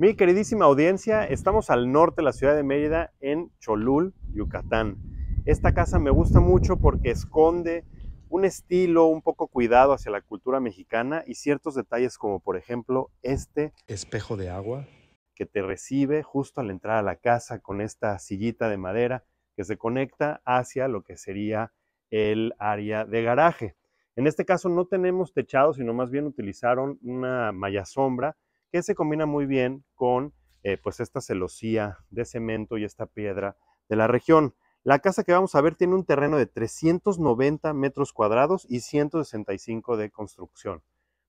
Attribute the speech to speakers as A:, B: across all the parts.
A: Mi queridísima audiencia, estamos al norte de la ciudad de Mérida, en Cholul, Yucatán. Esta casa me gusta mucho porque esconde un estilo un poco cuidado hacia la cultura mexicana y ciertos detalles como por ejemplo este espejo de agua que te recibe justo al entrar a la casa con esta sillita de madera que se conecta hacia lo que sería el área de garaje. En este caso no tenemos techado, sino más bien utilizaron una malla sombra que se combina muy bien con eh, pues esta celosía de cemento y esta piedra de la región. La casa que vamos a ver tiene un terreno de 390 metros cuadrados y 165 de construcción.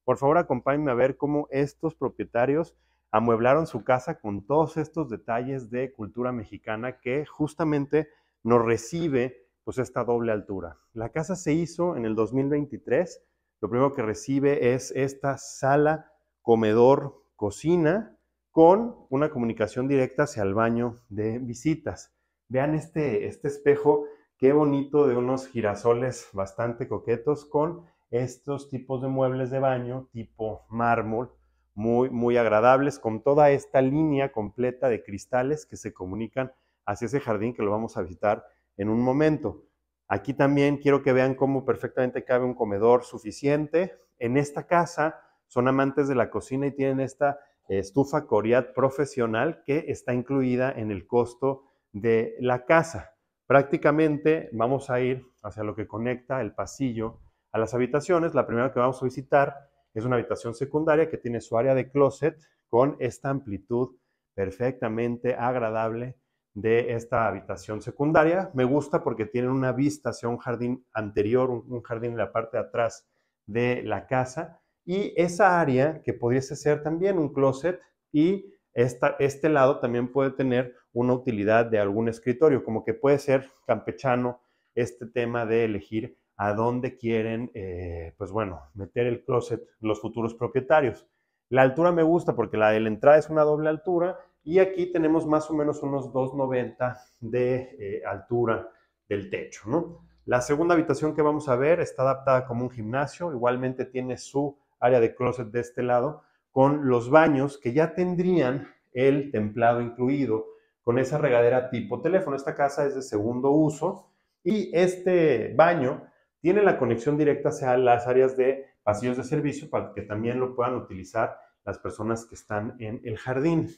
A: Por favor, acompáñenme a ver cómo estos propietarios amueblaron su casa con todos estos detalles de cultura mexicana que justamente nos recibe pues esta doble altura. La casa se hizo en el 2023. Lo primero que recibe es esta sala comedor cocina con una comunicación directa hacia el baño de visitas. Vean este, este, espejo, qué bonito de unos girasoles bastante coquetos con estos tipos de muebles de baño tipo mármol, muy, muy agradables, con toda esta línea completa de cristales que se comunican hacia ese jardín que lo vamos a visitar en un momento. Aquí también quiero que vean cómo perfectamente cabe un comedor suficiente. En esta casa son amantes de la cocina y tienen esta estufa Coriat profesional que está incluida en el costo de la casa. Prácticamente vamos a ir hacia lo que conecta el pasillo a las habitaciones. La primera que vamos a visitar es una habitación secundaria que tiene su área de closet con esta amplitud perfectamente agradable de esta habitación secundaria. Me gusta porque tiene una vista hacia un jardín anterior, un jardín en la parte de atrás de la casa y esa área que pudiese ser también un closet y esta, este lado también puede tener una utilidad de algún escritorio, como que puede ser campechano este tema de elegir a dónde quieren, eh, pues bueno, meter el closet los futuros propietarios. La altura me gusta porque la de la entrada es una doble altura y aquí tenemos más o menos unos 2,90 de eh, altura del techo, ¿no? La segunda habitación que vamos a ver está adaptada como un gimnasio, igualmente tiene su área de closet de este lado, con los baños que ya tendrían el templado incluido, con esa regadera tipo teléfono. Esta casa es de segundo uso y este baño tiene la conexión directa hacia las áreas de pasillos de servicio para que también lo puedan utilizar las personas que están en el jardín.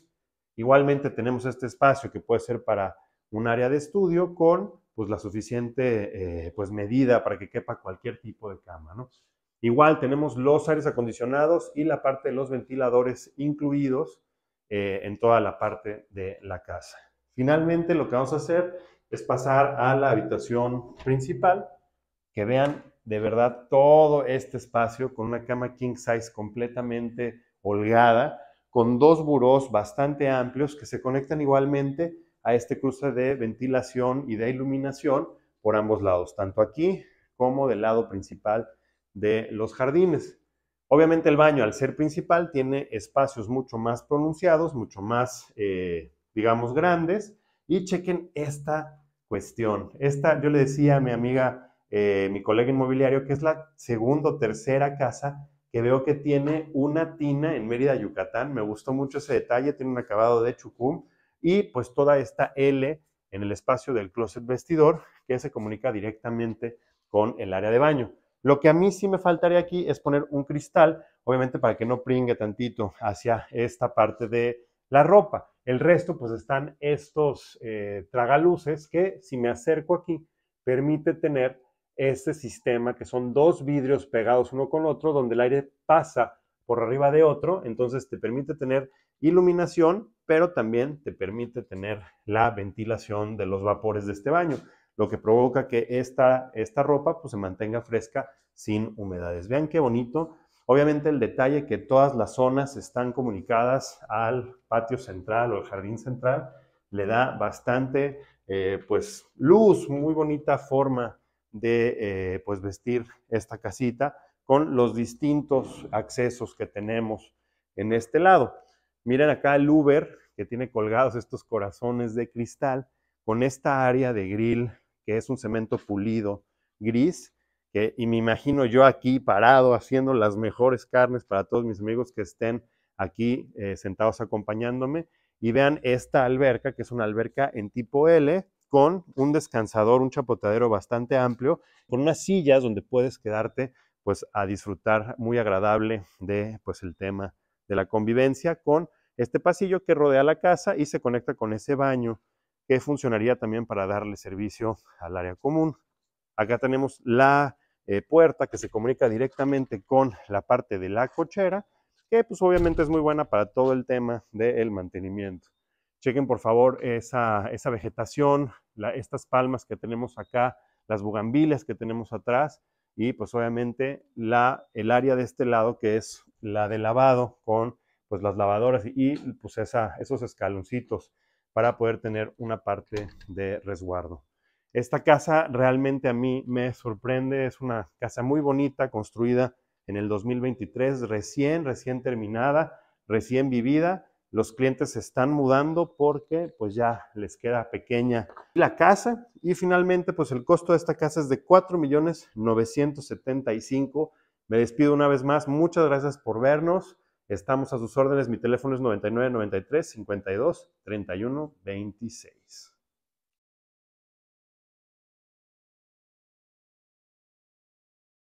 A: Igualmente tenemos este espacio que puede ser para un área de estudio con pues la suficiente eh, pues medida para que quepa cualquier tipo de cama, ¿no? Igual tenemos los aires acondicionados y la parte de los ventiladores incluidos eh, en toda la parte de la casa. Finalmente lo que vamos a hacer es pasar a la habitación principal, que vean de verdad todo este espacio con una cama king size completamente holgada, con dos burós bastante amplios que se conectan igualmente a este cruce de ventilación y de iluminación por ambos lados, tanto aquí como del lado principal de los jardines. Obviamente el baño, al ser principal, tiene espacios mucho más pronunciados, mucho más, eh, digamos, grandes. Y chequen esta cuestión. Esta, yo le decía a mi amiga, eh, mi colega inmobiliario, que es la segunda o tercera casa que veo que tiene una tina en Mérida, Yucatán. Me gustó mucho ese detalle, tiene un acabado de chucum y pues toda esta L en el espacio del closet vestidor que se comunica directamente con el área de baño. Lo que a mí sí me faltaría aquí es poner un cristal, obviamente para que no pringue tantito hacia esta parte de la ropa. El resto, pues están estos eh, tragaluces que si me acerco aquí, permite tener este sistema que son dos vidrios pegados uno con otro, donde el aire pasa por arriba de otro, entonces te permite tener iluminación, pero también te permite tener la ventilación de los vapores de este baño lo que provoca que esta, esta ropa pues, se mantenga fresca sin humedades. Vean qué bonito. Obviamente el detalle que todas las zonas están comunicadas al patio central o al jardín central le da bastante eh, pues luz, muy bonita forma de eh, pues vestir esta casita con los distintos accesos que tenemos en este lado. Miren acá el Uber que tiene colgados estos corazones de cristal con esta área de grill que es un cemento pulido, gris, que, y me imagino yo aquí parado haciendo las mejores carnes para todos mis amigos que estén aquí eh, sentados acompañándome. Y vean esta alberca, que es una alberca en tipo L, con un descansador, un chapotadero bastante amplio, con unas sillas donde puedes quedarte pues a disfrutar muy agradable de pues el tema de la convivencia con este pasillo que rodea la casa y se conecta con ese baño que funcionaría también para darle servicio al área común. Acá tenemos la eh, puerta que se comunica directamente con la parte de la cochera, que pues obviamente es muy buena para todo el tema del mantenimiento. Chequen por favor esa, vegetación, estas palmas que tenemos acá, las bugambiles que tenemos atrás y pues obviamente la, el área de este lado que es la de lavado con pues las lavadoras y pues esa, esos escaloncitos para poder tener una parte de resguardo. Esta casa realmente a mí me sorprende, es una casa muy bonita, construida en el 2023, recién, recién terminada, recién vivida. Los clientes se están mudando porque pues ya les queda pequeña la casa y finalmente pues el costo de esta casa es de 4.975. Me despido una vez más, muchas gracias por vernos. Estamos a sus órdenes. Mi teléfono es 93 52 31 26.